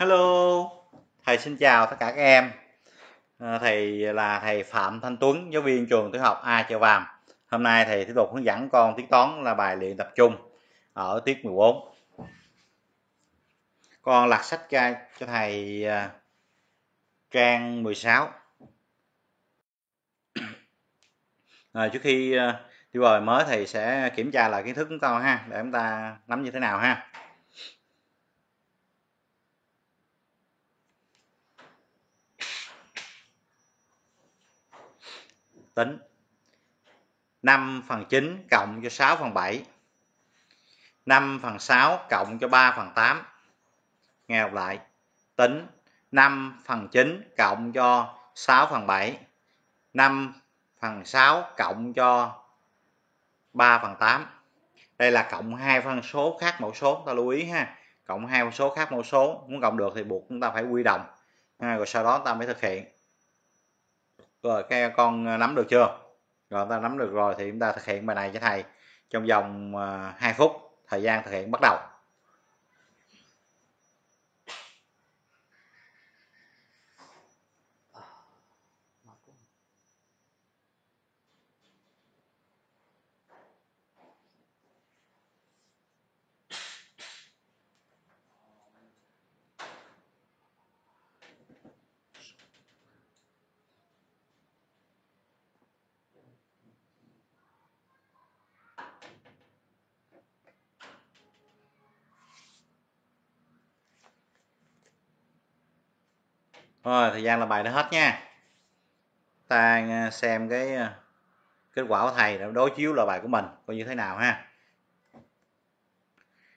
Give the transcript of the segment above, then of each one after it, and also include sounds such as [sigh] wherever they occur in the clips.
Hello, thầy xin chào tất cả các em. À, thầy là thầy Phạm Thanh Tuấn, giáo viên trường tiểu học A Chợ Vàm. Hôm nay thầy tiếp tục hướng dẫn con tiết toán là bài luyện tập trung ở tiết 14. Con lật sách ra cho thầy à, trang 16. [coughs] À, trước khi à, đi vào mới thầy sẽ kiểm tra lại kiến thức của con ha, để chúng ta nắm như thế nào ha. tính 5 phần 9 cộng cho 6 phần 7 5 phần 6 cộng cho 3 phần 8 nghe đọc lại tính 5 phần 9 cộng cho 6 phần 7 5 phần 6 cộng cho 3 phần 8 đây là cộng hai phân số khác mẫu số ta lưu ý ha cộng hai phân số khác mẫu số muốn cộng được thì buộc chúng ta phải quy đồng à, rồi sau đó ta mới thực hiện rồi các con ờ, nắm được chưa rồi ta nắm được rồi thì chúng ta thực hiện bài này cho thầy trong vòng 2 ờ, phút thời gian thực hiện bắt đầu rồi thời gian là bài đã hết nha ta à, xem cái à, kết quả của thầy đối chiếu là bài của mình coi như thế nào ha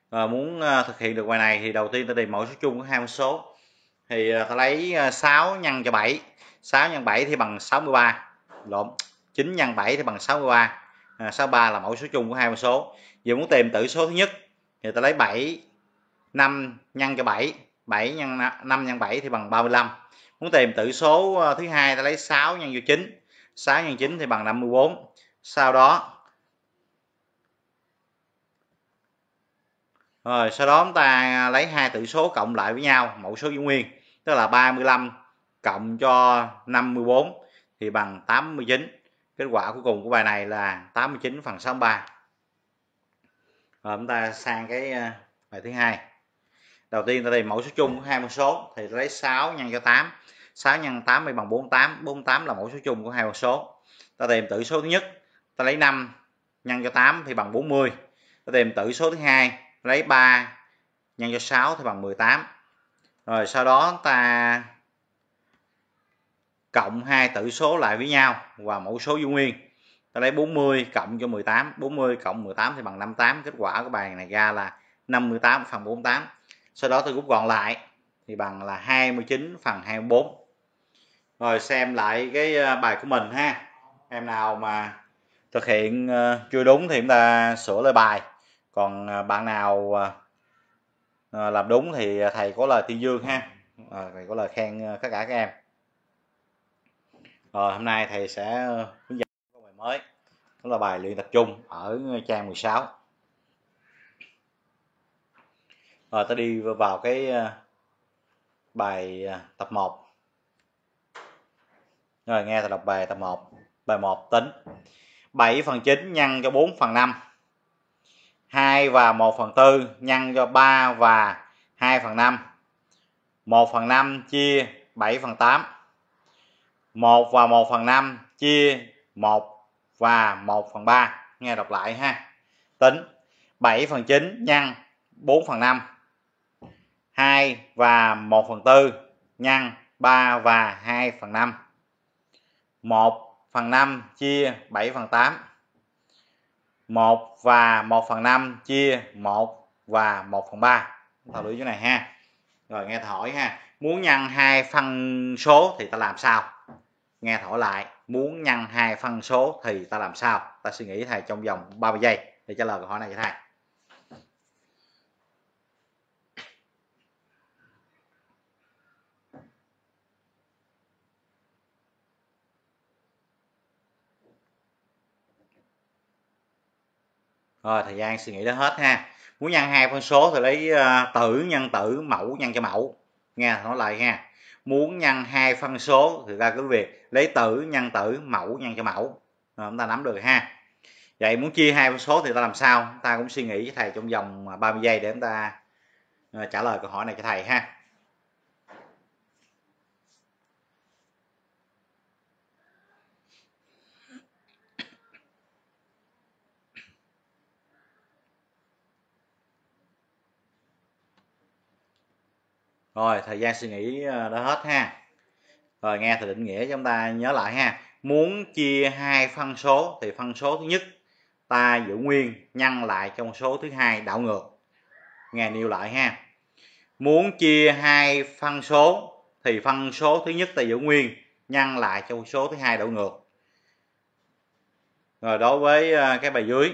và muốn à, thực hiện được bài này thì đầu tiên ta tìm mẫu số chung của hai con số thì ta lấy 6 nhân cho 7 6 nhân 7 thì bằng 63 lộn 9 nhân 7 thì bằng 63 à, 63 là mẫu số chung của hai con số giờ muốn tìm tử số thứ nhất thì ta lấy 7 5 nhân cho 7 7 nhân 5 nhân 7 thì bằng 35 muốn tìm tử số ờ, thứ hai ta lấy 6 nhân vô 9 6 nhân 9 thì bằng 54 sau đó rồi sau đó chúng ta lấy hai tử số cộng lại với nhau mẫu số giữ nguyên tức là 35 cộng cho 54 thì bằng 89 kết quả cuối cùng của bài này là 89 phần 63 rồi chúng ta sang cái ờ, bài thứ hai đầu tiên ta tìm mẫu số chung của hai số thì lấy 6 nhân cho 8 6 nhân 8 thì bằng 48 48 là mẫu số chung của hai con số ta tìm tử số thứ nhất ta lấy 5 nhân cho 8 thì bằng 40 ta tìm tử số thứ hai lấy 3 nhân cho 6 thì bằng 18 rồi sau đó ta cộng hai tử số lại với nhau và mẫu số vô nguyên ta lấy 40 cộng cho 18 40 cộng 18 thì bằng 58 kết quả của bài này ra là 58 phần 48 sau đó tôi rút gọn lại thì bằng là 29 phần 24 rồi xem lại cái ờ, bài của mình ha em nào mà thực hiện ờ, chưa đúng thì chúng ta sửa lại bài còn ờ, bạn nào làm đúng thì thầy có lời tuyên dương ha thầy có lời khen tất cả các em rồi hôm nay thầy sẽ hướng dẫn bài mới đó là bài luyện tập trung ở trang 16 Rồi ờ, ta đi vào cái ờ, bài ờ, tập 1. Rồi nghe ta đọc bài tập 1. Bài 1 tính 7 phần 9 nhân cho 4 phần 5. 2 và 1 phần 4 nhân cho 3 và 2 phần 5. 1 phần 5 chia 7 phần 8. 1 và 1 phần 5 chia 1 và 1 phần 3. Nghe đọc lại ha. Tính 7 phần 9 nhân 4 phần 5 2 và 1 phần 4 nhân 3 và 2 phần 5. 1 phần 5 chia 7 phần 8. 1 và 1 phần 5 chia 1 và 1 phần 3. Thảo lưỡi chỗ này ha. Rồi nghe thổi ha. Muốn nhân hai phân số thì ta làm sao? Nghe thổi lại. Muốn nhân hai phân số thì ta làm sao? Ta suy nghĩ thầy trong vòng 30 giây để trả lời câu hỏi này cho thầy. rồi thời gian suy nghĩ đã hết ha muốn nhân hai phân số thì lấy ờ, tử nhân tử mẫu nhân cho mẫu nghe nói lại ha muốn nhân hai phân số thì ra cái việc lấy tử nhân tử mẫu nhân cho mẫu rồi chúng ta nắm được ha vậy muốn chia hai phân số thì ta làm sao ta cũng suy nghĩ với thầy trong vòng 30 ờ, giây để chúng ta ờ, trả lời câu hỏi này cho thầy ha rồi thời gian suy nghĩ ờ, đã hết ha rồi nghe thì định nghĩa chúng ta nhớ lại ha muốn chia hai phân số thì phân số thứ nhất ta giữ nguyên nhân lại trong số thứ hai đảo ngược nghe nêu lại ha muốn chia hai phân số thì phân số thứ nhất ta giữ nguyên nhân lại trong số thứ hai đảo ngược rồi đối với ờ, cái bài dưới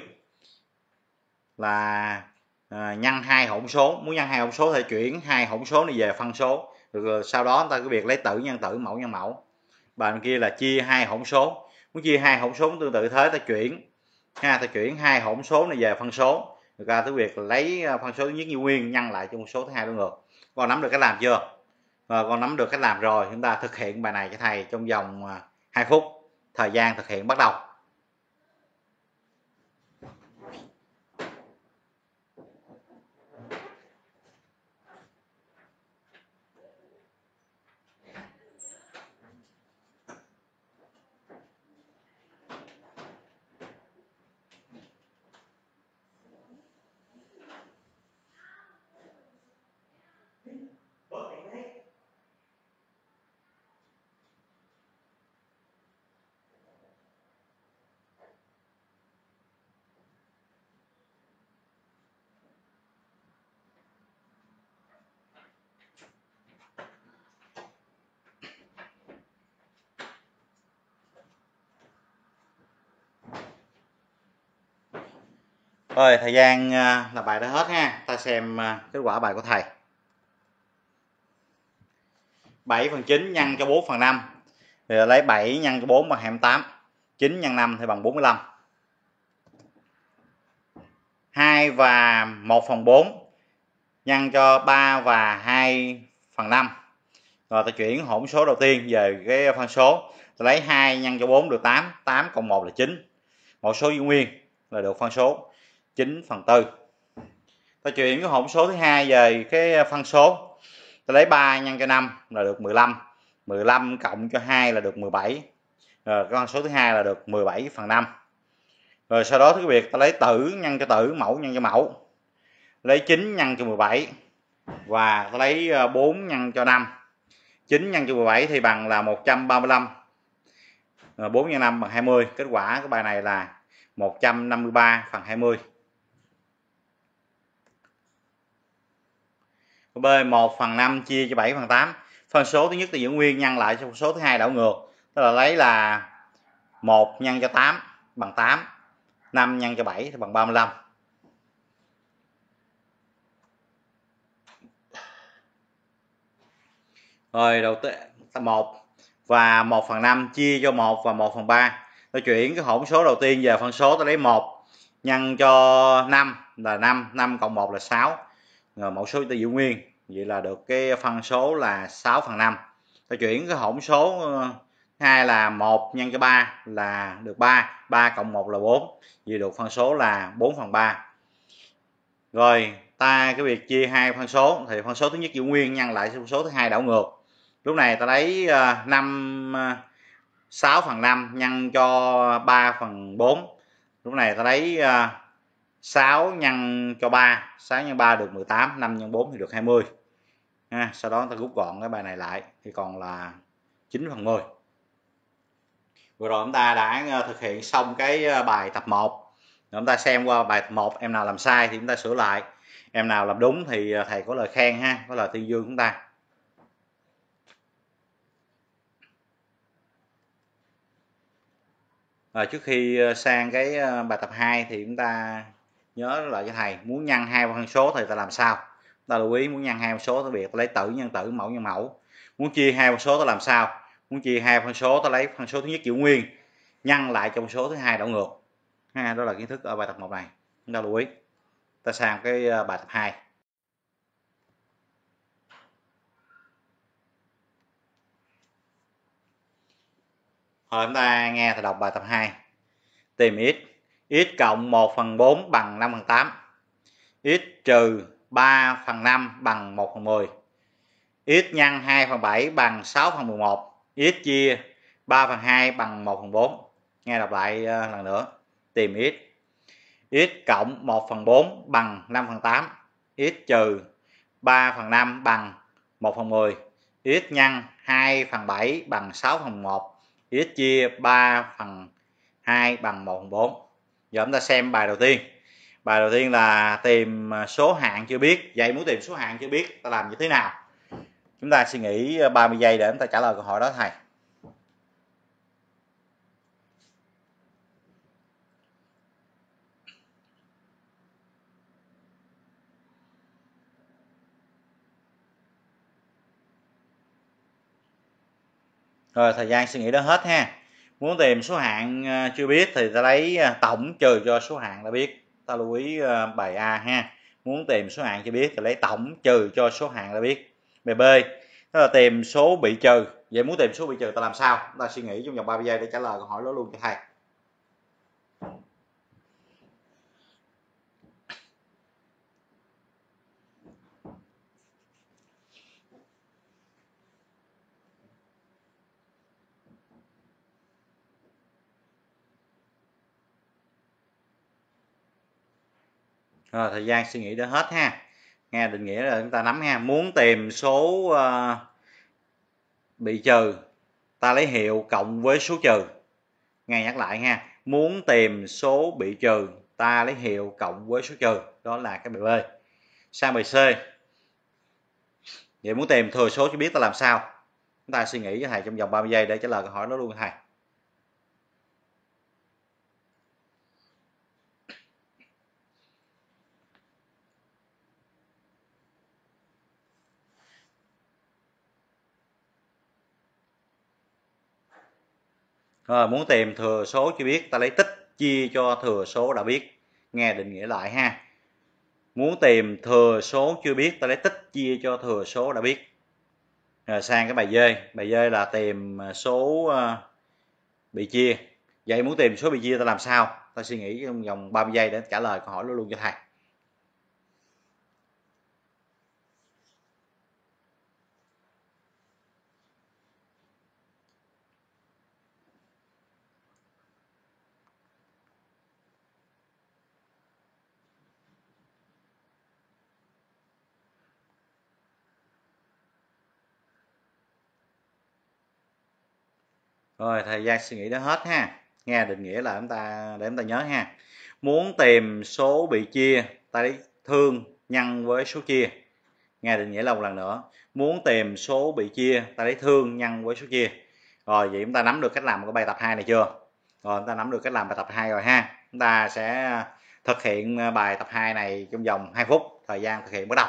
là À, nhân hai hỗn số muốn nhân hai hỗn số thì chuyển hai hỗn số này về phân số rồi, sau đó ta cứ việc lấy tử nhân tử mẫu nhân mẫu bàn kia là chia hai hỗn số muốn chia hai hỗn số tương tự thế ta chuyển ha ta chuyển hai hỗn số này về phân số rồi ta cứ việc lấy à, phân số thứ nhất như nguyên nhân lại cho một số thứ hai đối ngược con nắm được cách làm chưa và ờ, con nắm được cách làm rồi chúng ta thực hiện bài này cho thầy trong vòng 2 à, phút thời gian thực hiện bắt đầu Rồi thời gian à, là bài đã hết ha Ta xem à, kết quả bài của thầy 7 phần 9 nhân cho 4 phần 5 Thì lấy 7 nhân cho 4 bằng 28 9 nhân 5 thì bằng 45 2 và 1 phần 4 nhân cho 3 và 2 phần 5 rồi ta chuyển hỗn số đầu tiên về cái phân số ta lấy 2 nhân cho 4 được 8 8 cộng 1 là 9 mẫu số duy nguyên là được phân số 9 phần tư ta chuyển cái hỗn số thứ hai về cái à, phân số ta lấy 3 nhân cho 5 là được 15 15 cộng cho 2 là được 17 rồi cái phân số thứ hai là được 17 phần 5 rồi sau đó thứ việc ta lấy tử nhân cho tử mẫu nhân cho mẫu lấy 9 nhân cho 17 và ta lấy 4 à, nhân cho 5 9 nhân cho 17 thì bằng là 135 4 nhân 5 bằng 20 kết quả của bài này là 153 phần 20 B 1 phần 5 chia cho 7 phần 8 phân số thứ nhất tôi giữ nguyên nhân lại cho phân số thứ hai đảo ngược tức là lấy là 1 nhân cho 8 bằng 8 5 nhân cho 7 thì bằng 35 rồi đầu tiên 1 và 1 phần 5 chia cho 1 và 1 phần 3 tôi chuyển cái hỗn số đầu tiên về phân số tôi lấy 1 nhân cho 5 là 5 5 cộng 1 là 6 rồi mẫu số tôi giữ nguyên vậy là được cái phân số là 6 phần 5 ta chuyển cái hỗn số ờ, hai là 1 nhân cho 3 là được 3 3 cộng 1 là 4 vậy được phân số là 4 phần 3 rồi ta cái việc chia hai phân số thì phân số thứ nhất giữ nguyên nhân lại phân số thứ hai đảo ngược lúc này ta lấy 5 ờ, 6 ờ, phần 5 nhân cho 3 phần 4 lúc này ta lấy 6 nhân cho 3 6 nhân 3 được 18 5 nhân 4 thì được 20 ha sau đó ta rút gọn cái bài này lại thì còn là 9 phần 10 vừa rồi chúng ta đã ờ, thực hiện xong cái ờ, bài tập 1 chúng ta xem qua bài tập 1 em nào làm sai thì chúng ta sửa lại em nào làm đúng thì ờ, thầy có lời khen ha có lời tuyên dương chúng ta và trước khi sang cái bài tập 2 thì chúng ta nhớ lại cho thầy muốn nhân hai phân số thì ta làm sao ta lưu ý muốn nhân hai phân số ta biệt lấy tử nhân tử mẫu nhân mẫu muốn chia hai phân số ta làm sao muốn chia hai phân số ta lấy phân số thứ nhất giữ nguyên nhân lại trong số thứ hai đảo ngược ha đó là kiến thức ở bài tập 1 này chúng ta lưu ý ta sang cái ờ, bài tập 2 Hồi chúng ta nghe thầy đọc bài tập 2 Tìm x x cộng 1 phần 4 bằng 5 phần 8 x trừ 3 phần 5 bằng 1 phần 10 x nhân 2 phần 7 bằng 6 phần 11 x chia 3 phần 2 bằng 1 phần 4 nghe đọc lại ờ, lần nữa tìm x x cộng 1 phần 4 bằng 5 phần 8 x trừ 3 phần 5 bằng 1 phần 10 x nhân 2 phần 7 bằng 6 phần 1 x chia 3 phần 2 bằng 1 phần 4 giờ chúng ta xem bài đầu tiên bài đầu tiên là tìm à, số hạng chưa biết vậy muốn tìm số hạng chưa biết ta làm như thế nào chúng ta suy nghĩ 30 à, giây để chúng ta trả lời câu hỏi đó thầy rồi thời gian suy nghĩ đó hết ha muốn tìm số hạng à, chưa biết thì ta lấy tổng trừ cho số hạng đã biết ta lưu ý ờ, bài A ha muốn tìm số hạng cho biết thì lấy tổng trừ cho số hạng là biết bài B đó là tìm số bị trừ vậy muốn tìm số bị trừ ta làm sao ta suy nghĩ trong vòng 30 giây để trả lời câu hỏi đó luôn cho thầy rồi thời gian suy nghĩ đã hết ha nghe định nghĩa là chúng ta nắm ha muốn tìm số uh, bị trừ ta lấy hiệu cộng với số trừ nghe nhắc lại ha muốn tìm số bị trừ ta lấy hiệu cộng với số trừ đó là cái bài B sang bài C vậy muốn tìm thừa số cho biết ta làm sao chúng ta suy nghĩ với thầy trong vòng 30 giây để trả lời câu hỏi đó luôn thầy rồi ờ, muốn tìm thừa số chưa biết ta lấy tích chia cho thừa số đã biết nghe định nghĩa lại ha muốn tìm thừa số chưa biết ta lấy tích chia cho thừa số đã biết rồi sang cái bài dê bài dê là tìm à, số à, bị chia vậy muốn tìm số bị chia ta làm sao ta suy nghĩ trong vòng 30 giây để trả lời câu hỏi luôn luôn cho thầy rồi thời gian suy nghĩ đã hết ha nghe định nghĩa là chúng ta để chúng ta nhớ ha muốn tìm số bị chia ta lấy thương nhân với số chia nghe định nghĩa là một lần nữa muốn tìm số bị chia ta lấy thương nhân với số chia rồi vậy chúng ta nắm được cách làm của bài tập 2 này chưa rồi chúng ta nắm được cách làm bài tập 2 rồi ha chúng ta sẽ thực hiện bài tập 2 này trong vòng 2 phút thời gian thực hiện bắt đầu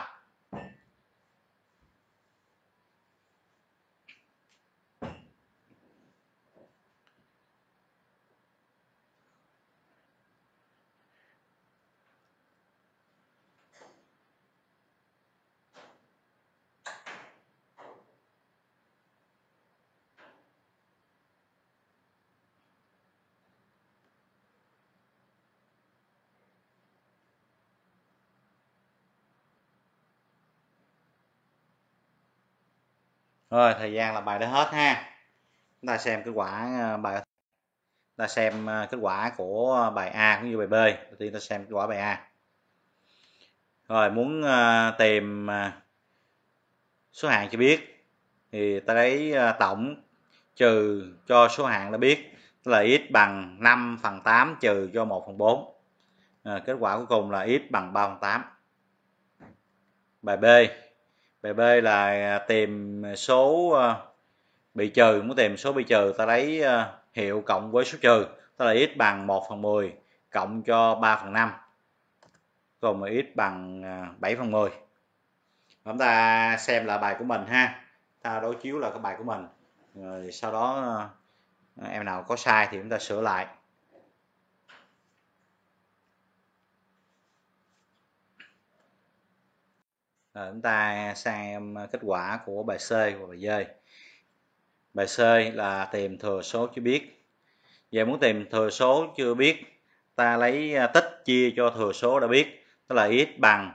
rồi thời gian là bài đã hết ha chúng ta xem kết quả ờ, bài ta xem ờ, kết quả của bài A cũng như bài B đầu tiên ta xem kết quả bài A rồi muốn ờ, tìm số hạng cho biết thì ta lấy tổng trừ cho số hạng đã biết là x bằng 5 phần 8 trừ cho 1 phần 4 à, kết quả cuối cùng là x bằng 3 phần 8 bài B bề b là à, tìm số à, bị trừ muốn tìm số bị trừ ta lấy à, hiệu cộng với số trừ ta là x bằng 1 phần 10 cộng cho 3 phần 5 còn x bằng 7 phần 10 chúng ta xem là bài của mình ha ta đối chiếu là cái bài của mình rồi sau đó em nào có sai thì chúng ta sửa lại à, chúng ta xem um, kết quả của bài C và bài D bài C là tìm thừa số chưa biết vậy muốn tìm thừa số chưa biết ta lấy uh, tích chia cho thừa số đã biết tức là x bằng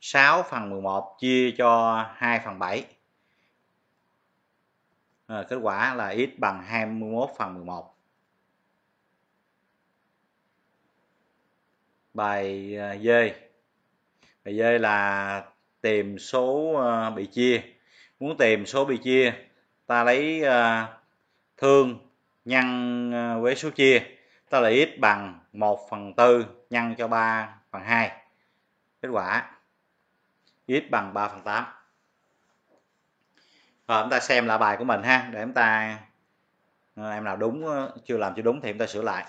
6 phần 11 chia cho 2 phần 7 à, kết quả là x bằng 21 phần 11 bài uh, D bài D là tìm số ờ, bị chia muốn tìm số bị chia ta lấy ờ, thương nhân với ờ, số chia ta lấy x bằng 1 phần 4 nhân cho 3 phần 2 kết quả x bằng 3 phần 8 rồi chúng ta xem lại bài của mình ha để chúng ta em nào đúng chưa làm chưa đúng thì chúng ta sửa lại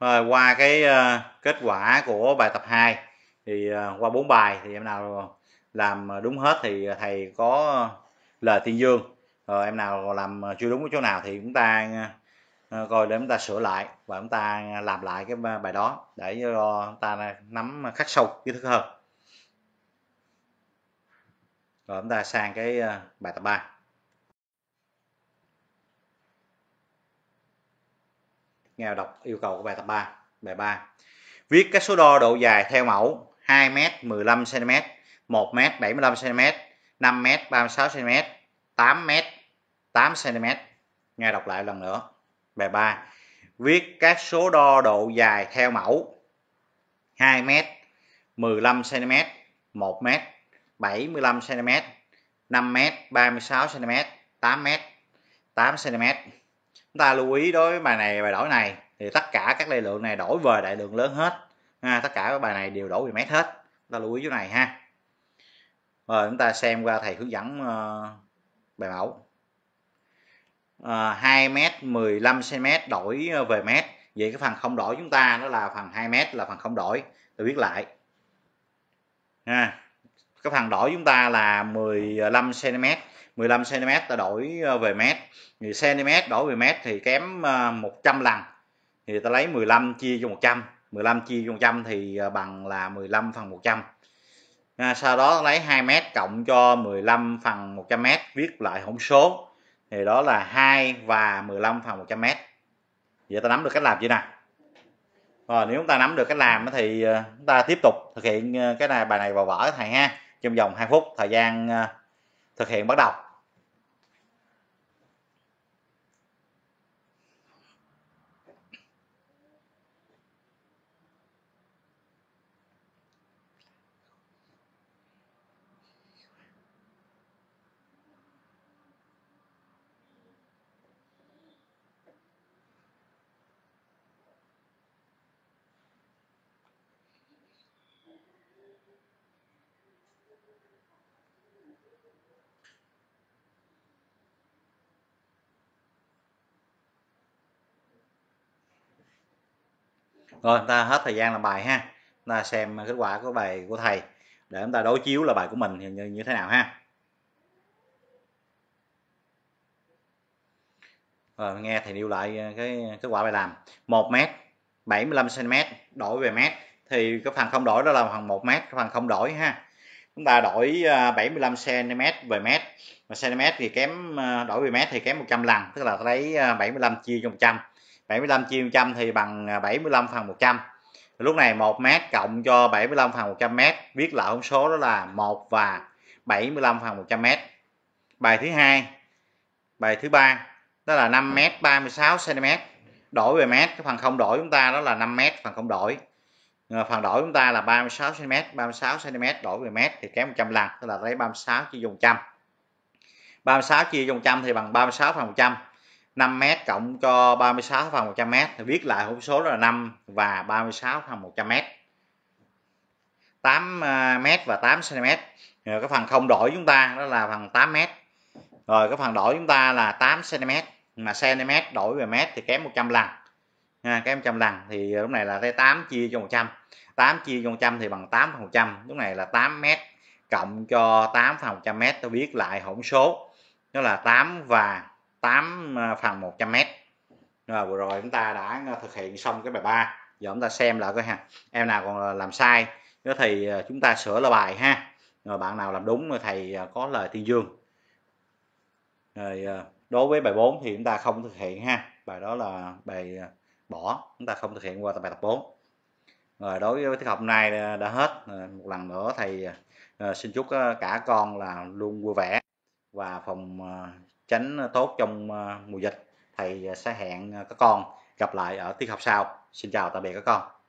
rồi ờ, qua cái ờ, kết quả của bài tập 2 thì ờ, qua bốn bài thì em nào làm đúng hết thì thầy có lời tiên dương rồi em nào làm chưa đúng chỗ nào thì chúng ta coi để chúng ta sửa lại và chúng ta làm lại cái bài đó để cho chúng ta nắm khắc sâu kiến thức hơn rồi chúng ta sang cái bài tập 3 nghe đọc yêu cầu của bài tập 3 bài 3 viết các số đo độ dài theo mẫu 2 m 15 cm 1 m 75 cm 5 m 36 cm 8 m 8 cm nghe đọc lại lần nữa bài 3 viết các số đo độ dài theo mẫu 2 m 15 cm 1 m 75 cm 5 m 36 cm 8 m 8 cm chúng ta lưu ý đối với bài này bài đổi này thì tất cả các đại lượng này đổi về đại lượng lớn hết ha, tất cả các bài này đều đổi về mét hết chúng ta lưu ý chỗ này ha rồi chúng ta xem qua thầy hướng dẫn uh, bài mẫu uh, ờ, 2 mét 15 cm đổi ờ, về mét vậy cái phần không đổi chúng ta đó là phần 2 mét là phần không đổi tôi viết lại ha cái phần đổi chúng ta là 15 cm 15 cm ta đổi ờ, về mét thì cm đổi về mét thì kém 100 ờ, lần thì ta lấy 15 chia cho 100 15 chia cho 100 thì ờ, bằng là 15 phần 100 à, sau đó lấy 2 mét cộng cho 15 phần 100 mét viết lại hỗn số thì đó là 2 và 15 phần 100 mét vậy ta nắm được cách làm chưa nào rồi nếu chúng ta nắm được cách làm thì chúng ta tiếp tục thực hiện cái này bài này vào vở thầy ha trong vòng 2 phút thời gian ờ, thực hiện bắt đầu rồi chúng ta hết thời gian làm bài ha chúng ta xem kết quả của bài của thầy để chúng ta đối chiếu là bài của mình như, như thế nào ha rồi nghe thầy nêu lại ờ, cái kết quả bài làm 1 m 75 cm đổi về mét thì cái phần không đổi đó là phần 1 m phần không đổi ha chúng ta đổi 75 ờ, cm về mét mà cm thì kém ờ, đổi về mét thì kém 100 lần tức là lấy 75 chia cho 100 75 chia 100 thì bằng 75 à, phần 100 lúc này 1 mét cộng cho 75 phần 100 mét viết lại hỗn số đó là 1 và 75 phần 100 mét bài thứ hai bài thứ ba đó là 5 mét 36 cm đổi về mét cái phần không đổi chúng ta đó là 5 mét phần không đổi ờ, phần đổi chúng ta là 36 cm 36 cm đổi về mét thì kém 100 lần tức là lấy 36 chia dùng trăm 36 chia dùng trăm thì bằng 36 phần 100 5m cộng cho 36 phần 100m thì viết lại hỗn số là 5 và 36 phần 100m 8m và 8cm rồi cái phần không đổi chúng ta đó là phần 8m rồi cái phần đổi chúng ta là 8cm mà cm đổi về mét thì kém 100 lần ha, kém 100 lần thì lúc này là tới 8 chia cho 100 8 chia cho 100 thì bằng 8 phần 100 lúc này là 8 m cộng cho 8 phần 100 m tôi viết lại hỗn số đó là 8 và 8 à, phần 100 m rồi vừa rồi chúng ta đã thực hiện xong cái bài 3 giờ chúng ta xem lại coi ha em nào còn à, làm sai thì à, chúng ta sửa lại bài ha rồi bạn nào làm đúng rồi thầy có lời tuyên dương rồi đối với bài 4 thì chúng ta không thực hiện ha bài đó là bài bỏ chúng ta không thực hiện qua bài tập 4 rồi đối với tiết học hôm nay đã hết một lần nữa thầy xin chúc cả con là luôn vui vẻ và phòng tránh ờ, tốt trong ờ, mùa dịch thầy ờ, sẽ hẹn các con gặp lại ở tiết học sau xin chào tạm biệt các con